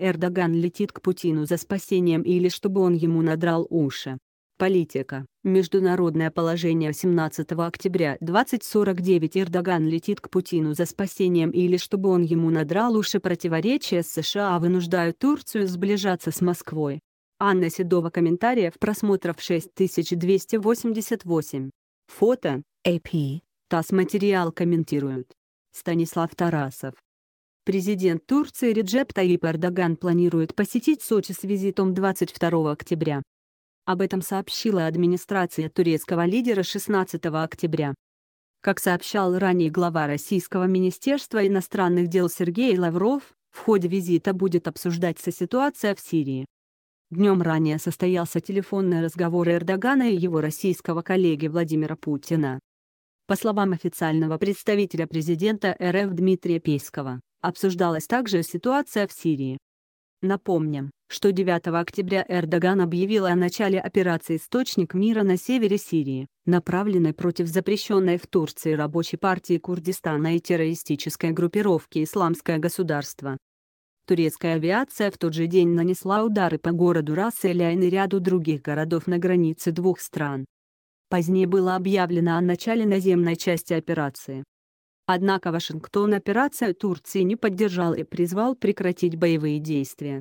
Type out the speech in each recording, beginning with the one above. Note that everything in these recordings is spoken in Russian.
Эрдоган летит к Путину за спасением или чтобы он ему надрал уши. Политика. Международное положение 17 октября 2049 Эрдоган летит к Путину за спасением или чтобы он ему надрал уши противоречия с США вынуждают Турцию сближаться с Москвой. Анна Седова комментариев просмотров 6288. Фото, АП, э ТАСС материал комментируют. Станислав Тарасов. Президент Турции Реджеп Таип Эрдоган планирует посетить Сочи с визитом 22 октября. Об этом сообщила администрация турецкого лидера 16 октября. Как сообщал ранее глава Российского министерства иностранных дел Сергей Лавров, в ходе визита будет обсуждаться ситуация в Сирии. Днем ранее состоялся телефонный разговор Эрдогана и его российского коллеги Владимира Путина. По словам официального представителя президента РФ Дмитрия Пейского, Обсуждалась также ситуация в Сирии. Напомним, что 9 октября Эрдоган объявил о начале операции «Источник мира» на севере Сирии, направленной против запрещенной в Турции рабочей партии Курдистана и террористической группировки «Исламское государство». Турецкая авиация в тот же день нанесла удары по городу Расселя и ряду других городов на границе двух стран. Позднее было объявлено о начале наземной части операции, Однако Вашингтон операцию Турции не поддержал и призвал прекратить боевые действия.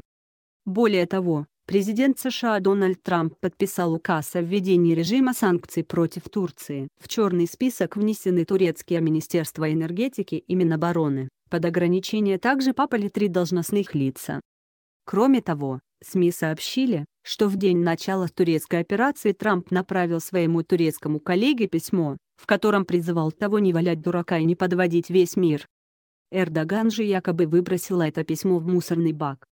Более того, президент США Дональд Трамп подписал указ о введении режима санкций против Турции. В черный список внесены турецкие министерства энергетики и Минобороны, под ограничение также попали три должностных лица. Кроме того, СМИ сообщили, что в день начала турецкой операции Трамп направил своему турецкому коллеге письмо, в котором призывал того не валять дурака и не подводить весь мир. Эрдоган же якобы выбросил это письмо в мусорный бак.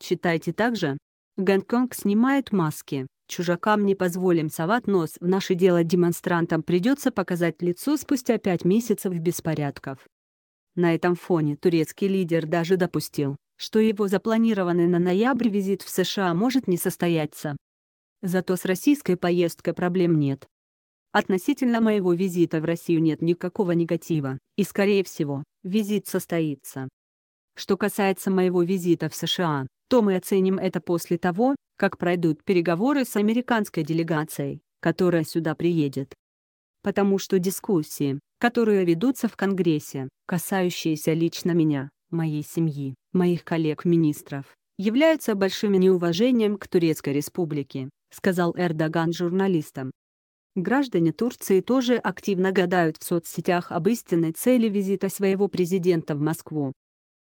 Читайте также. Гонконг снимает маски. Чужакам не позволим совать нос в наше дело демонстрантам придется показать лицо спустя пять месяцев беспорядков. На этом фоне турецкий лидер даже допустил, что его запланированный на ноябрь визит в США может не состояться. Зато с российской поездкой проблем нет. Относительно моего визита в Россию нет никакого негатива, и скорее всего, визит состоится. Что касается моего визита в США, то мы оценим это после того, как пройдут переговоры с американской делегацией, которая сюда приедет. Потому что дискуссии, которые ведутся в Конгрессе, касающиеся лично меня, моей семьи, моих коллег-министров, являются большим неуважением к Турецкой республике, сказал Эрдоган журналистам. Граждане Турции тоже активно гадают в соцсетях об истинной цели визита своего президента в Москву.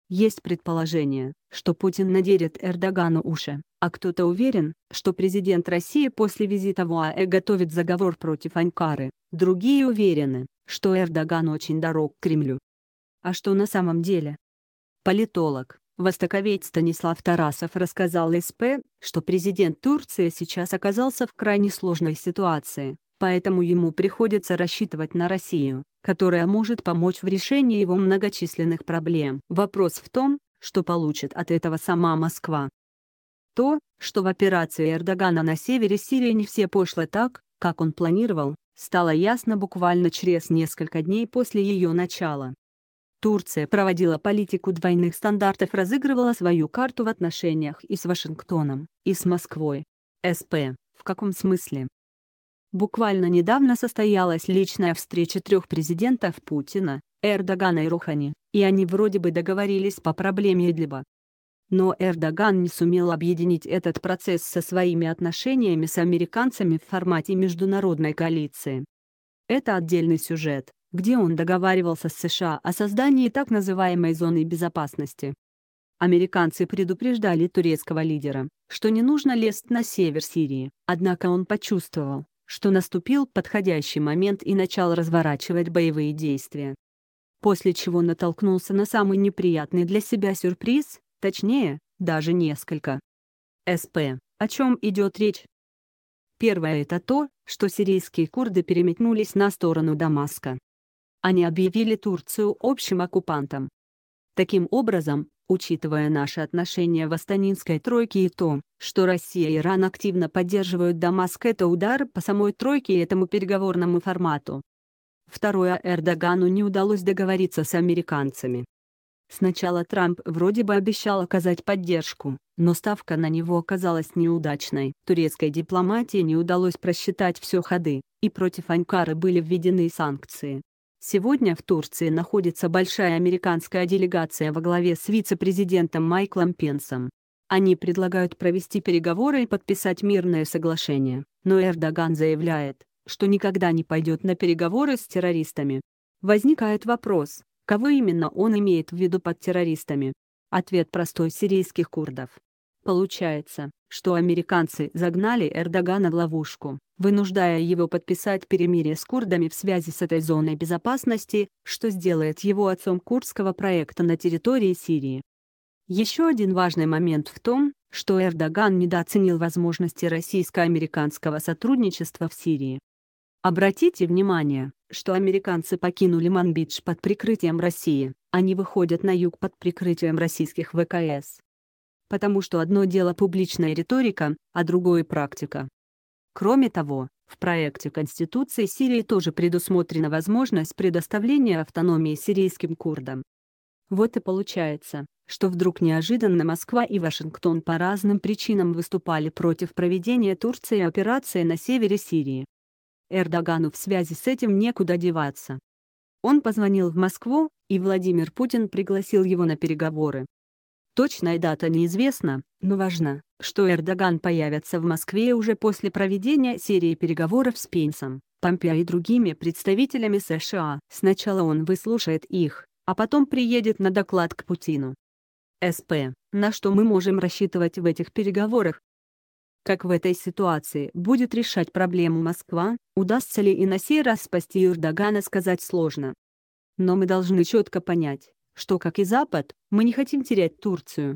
Есть предположение, что Путин надерет Эрдогану уши, а кто-то уверен, что президент России после визита в ОАЭ готовит заговор против Анкары, другие уверены, что Эрдоган очень дорог к Кремлю. А что на самом деле? Политолог, востоковед Станислав Тарасов рассказал СП, что президент Турции сейчас оказался в крайне сложной ситуации, поэтому ему приходится рассчитывать на Россию, которая может помочь в решении его многочисленных проблем. Вопрос в том, что получит от этого сама Москва. То, что в операции Эрдогана на севере Сирии не все пошло так, как он планировал, стало ясно буквально через несколько дней после ее начала. Турция проводила политику двойных стандартов разыгрывала свою карту в отношениях и с Вашингтоном, и с Москвой. СП, в каком смысле? Буквально недавно состоялась личная встреча трех президентов Путина, Эрдогана и Рухани, и они вроде бы договорились по проблеме Идлиба. Но Эрдоган не сумел объединить этот процесс со своими отношениями с американцами в формате международной коалиции. Это отдельный сюжет, где он договаривался с США о создании так называемой зоны безопасности. Американцы предупреждали турецкого лидера, что не нужно лезть на север Сирии, однако он почувствовал, что наступил подходящий момент и начал разворачивать боевые действия. После чего натолкнулся на самый неприятный для себя сюрприз, точнее, даже несколько. СП. О чем идет речь? Первое – это то, что сирийские курды переметнулись на сторону Дамаска. Они объявили Турцию общим оккупантом. Таким образом, учитывая наши отношения в Астанинской тройке и то, что Россия и Иран активно поддерживают Дамаск, это удар по самой тройке и этому переговорному формату. Второе, Эрдогану не удалось договориться с американцами. Сначала Трамп вроде бы обещал оказать поддержку, но ставка на него оказалась неудачной. Турецкой дипломатии не удалось просчитать все ходы, и против Анкары были введены санкции. Сегодня в Турции находится большая американская делегация во главе с вице-президентом Майклом Пенсом. Они предлагают провести переговоры и подписать мирное соглашение, но Эрдоган заявляет, что никогда не пойдет на переговоры с террористами. Возникает вопрос, кого именно он имеет в виду под террористами. Ответ простой – сирийских курдов. Получается, что американцы загнали Эрдогана в ловушку, вынуждая его подписать перемирие с курдами в связи с этой зоной безопасности, что сделает его отцом курдского проекта на территории Сирии. Еще один важный момент в том, что Эрдоган недооценил возможности российско-американского сотрудничества в Сирии. Обратите внимание, что американцы покинули Манбидж под прикрытием России, они выходят на юг под прикрытием российских ВКС потому что одно дело публичная риторика, а другое практика. Кроме того, в проекте Конституции Сирии тоже предусмотрена возможность предоставления автономии сирийским курдам. Вот и получается, что вдруг неожиданно Москва и Вашингтон по разным причинам выступали против проведения Турции операции на севере Сирии. Эрдогану в связи с этим некуда деваться. Он позвонил в Москву, и Владимир Путин пригласил его на переговоры. Точная дата неизвестна, но важно, что Эрдоган появится в Москве уже после проведения серии переговоров с Пенсом, Помпео и другими представителями США. Сначала он выслушает их, а потом приедет на доклад к Путину. СП. На что мы можем рассчитывать в этих переговорах? Как в этой ситуации будет решать проблему Москва, удастся ли и на сей раз спасти Эрдогана сказать сложно. Но мы должны четко понять, что, как и Запад, мы не хотим терять Турцию.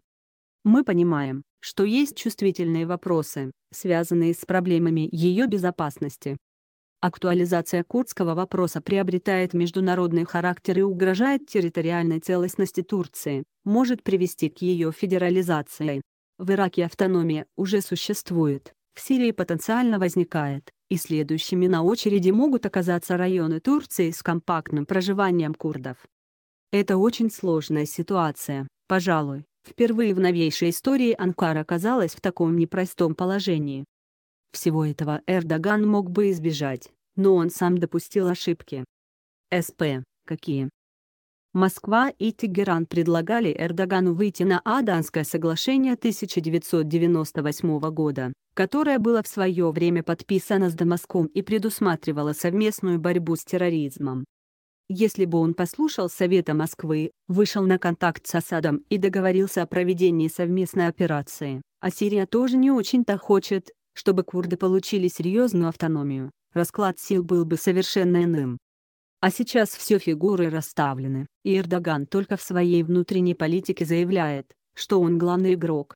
Мы понимаем, что есть чувствительные вопросы, связанные с проблемами ее безопасности. Актуализация курдского вопроса приобретает международный характер и угрожает территориальной целостности Турции, может привести к ее федерализации. В Ираке автономия уже существует, в Сирии потенциально возникает, и следующими на очереди могут оказаться районы Турции с компактным проживанием курдов. Это очень сложная ситуация, пожалуй. Впервые в новейшей истории Анкара оказалась в таком непростом положении. Всего этого Эрдоган мог бы избежать, но он сам допустил ошибки. СП. Какие? Москва и Тегеран предлагали Эрдогану выйти на Аданское соглашение 1998 года, которое было в свое время подписано с Дамаском и предусматривало совместную борьбу с терроризмом, если бы он послушал Совета Москвы, вышел на контакт с Асадом и договорился о проведении совместной операции, а Сирия тоже не очень-то хочет, чтобы курды получили серьезную автономию, расклад сил был бы совершенно иным. А сейчас все фигуры расставлены, и Эрдоган только в своей внутренней политике заявляет, что он главный игрок.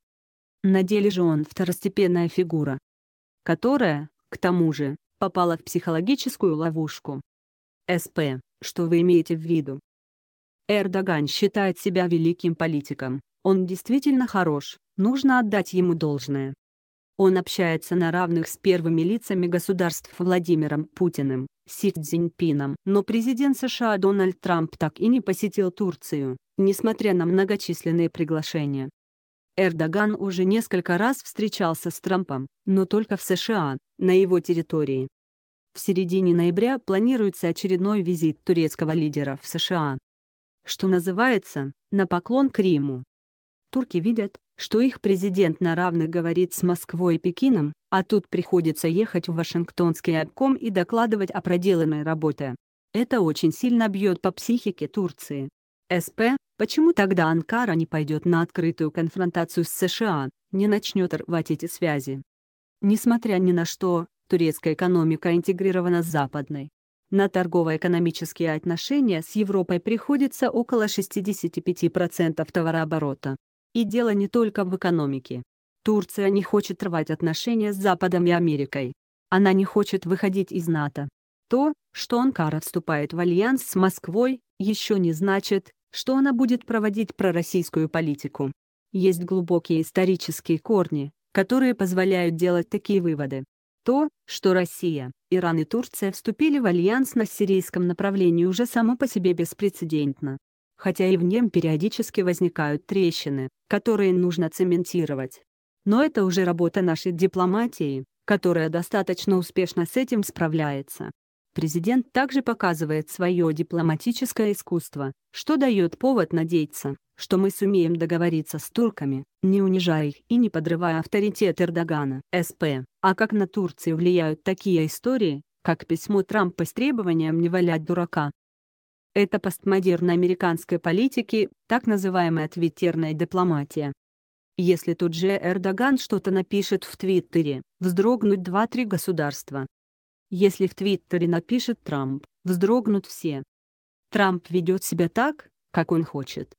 На деле же он второстепенная фигура, которая, к тому же, попала в психологическую ловушку. СП что вы имеете в виду? Эрдоган считает себя великим политиком. Он действительно хорош, нужно отдать ему должное. Он общается на равных с первыми лицами государств Владимиром Путиным, Си Цзиньпином. Но президент США Дональд Трамп так и не посетил Турцию, несмотря на многочисленные приглашения. Эрдоган уже несколько раз встречался с Трампом, но только в США, на его территории. В середине ноября планируется очередной визит турецкого лидера в США. Что называется, на поклон к Риму. Турки видят, что их президент на равных говорит с Москвой и Пекином, а тут приходится ехать в Вашингтонский обком и докладывать о проделанной работе. Это очень сильно бьет по психике Турции. СП, почему тогда Анкара не пойдет на открытую конфронтацию с США, не начнет рвать эти связи? Несмотря ни на что, Турецкая экономика интегрирована с западной. На торгово-экономические отношения с Европой приходится около 65% товарооборота. И дело не только в экономике. Турция не хочет рвать отношения с Западом и Америкой. Она не хочет выходить из НАТО. То, что Анкара вступает в альянс с Москвой, еще не значит, что она будет проводить пророссийскую политику. Есть глубокие исторические корни, которые позволяют делать такие выводы. То, что Россия, Иран и Турция вступили в альянс на сирийском направлении уже само по себе беспрецедентно. Хотя и в нем периодически возникают трещины, которые нужно цементировать. Но это уже работа нашей дипломатии, которая достаточно успешно с этим справляется. Президент также показывает свое дипломатическое искусство, что дает повод надеяться, что мы сумеем договориться с турками, не унижая их и не подрывая авторитет Эрдогана. СП. А как на Турцию влияют такие истории, как письмо Трампа с требованием не валять дурака? Это постмодерн американской политики, так называемая твиттерная дипломатия. Если тут же Эрдоган что-то напишет в Твиттере, вздрогнут два-три государства, если в Твиттере напишет Трамп, вздрогнут все. Трамп ведет себя так, как он хочет.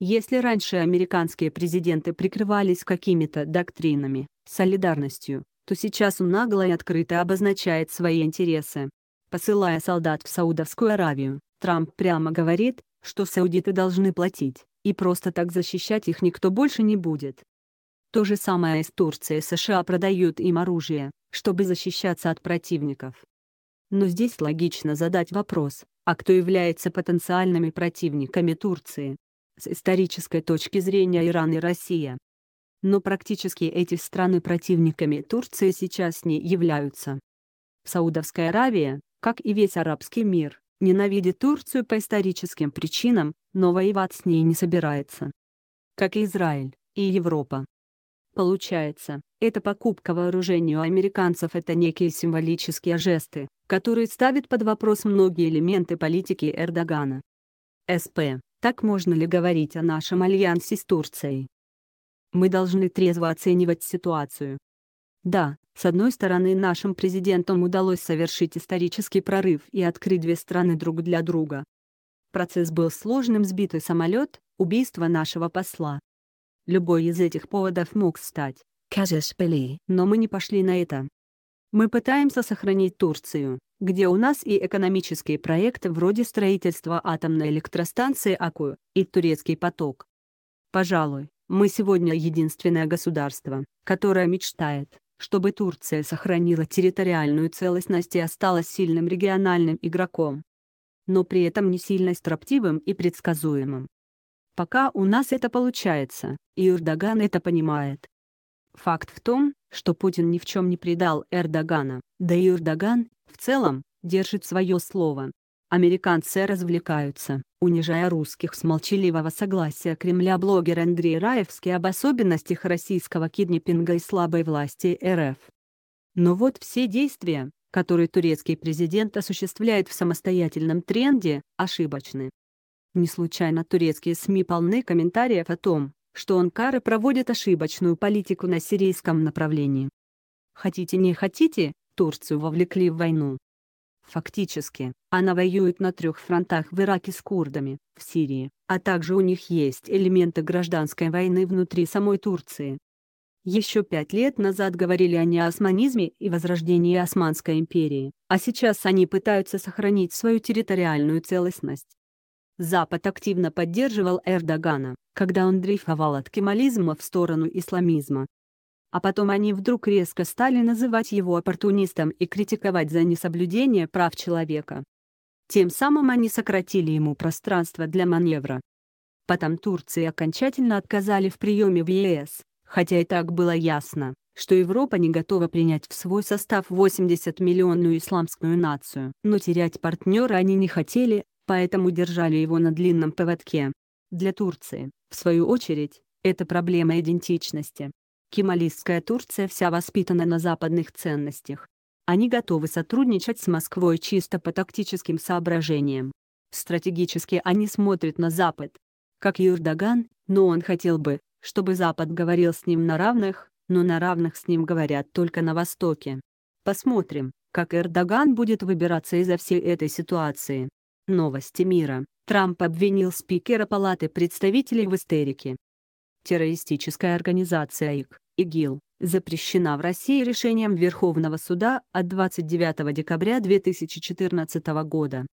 Если раньше американские президенты прикрывались какими-то доктринами, солидарностью, то сейчас он нагло и открыто обозначает свои интересы. Посылая солдат в Саудовскую Аравию, Трамп прямо говорит, что саудиты должны платить, и просто так защищать их никто больше не будет. То же самое из Турции США продают им оружие, чтобы защищаться от противников. Но здесь логично задать вопрос, а кто является потенциальными противниками Турции? С исторической точки зрения Иран и Россия. Но практически эти страны противниками Турции сейчас не являются. Саудовская Аравия, как и весь арабский мир, ненавидит Турцию по историческим причинам, но воевать с ней не собирается. Как и Израиль, и Европа. Получается, эта покупка у американцев – это некие символические жесты, которые ставят под вопрос многие элементы политики Эрдогана. СП. Так можно ли говорить о нашем альянсе с Турцией? Мы должны трезво оценивать ситуацию. Да, с одной стороны нашим президентам удалось совершить исторический прорыв и открыть две страны друг для друга. Процесс был сложным сбитый самолет, убийство нашего посла, Любой из этих поводов мог стать «казус белли», но мы не пошли на это. Мы пытаемся сохранить Турцию, где у нас и экономические проекты вроде строительства атомной электростанции АКУ и турецкий поток. Пожалуй, мы сегодня единственное государство, которое мечтает, чтобы Турция сохранила территориальную целостность и осталась сильным региональным игроком. Но при этом не сильно строптивым и предсказуемым. Пока у нас это получается, и Эрдоган это понимает. Факт в том, что Путин ни в чем не предал Эрдогана, да и Эрдоган, в целом, держит свое слово. Американцы развлекаются, унижая русских с молчаливого согласия Кремля блогер Андрей Раевский об особенностях российского киднепинга и слабой власти РФ. Но вот все действия, которые турецкий президент осуществляет в самостоятельном тренде, ошибочны. Не случайно турецкие СМИ полны комментариев о том, что Анкара проводит ошибочную политику на сирийском направлении. Хотите не хотите, Турцию вовлекли в войну. Фактически, она воюет на трех фронтах в Ираке с курдами, в Сирии, а также у них есть элементы гражданской войны внутри самой Турции. Еще пять лет назад говорили они о османизме и возрождении Османской империи, а сейчас они пытаются сохранить свою территориальную целостность. Запад активно поддерживал Эрдогана, когда он дрейфовал от кемализма в сторону исламизма. А потом они вдруг резко стали называть его оппортунистом и критиковать за несоблюдение прав человека. Тем самым они сократили ему пространство для маневра. Потом Турции окончательно отказали в приеме в ЕС, хотя и так было ясно, что Европа не готова принять в свой состав 80-миллионную исламскую нацию. Но терять партнера они не хотели, поэтому держали его на длинном поводке. Для Турции, в свою очередь, это проблема идентичности. Кемалистская Турция вся воспитана на западных ценностях. Они готовы сотрудничать с Москвой чисто по тактическим соображениям. Стратегически они смотрят на Запад. Как Юрдоган, но он хотел бы, чтобы Запад говорил с ним на равных, но на равных с ним говорят только на Востоке. Посмотрим, как Эрдоган будет выбираться из-за всей этой ситуации. Новости мира. Трамп обвинил спикера Палаты представителей в истерике. Террористическая организация ИК, ИГИЛ, запрещена в России решением Верховного суда от 29 декабря 2014 года.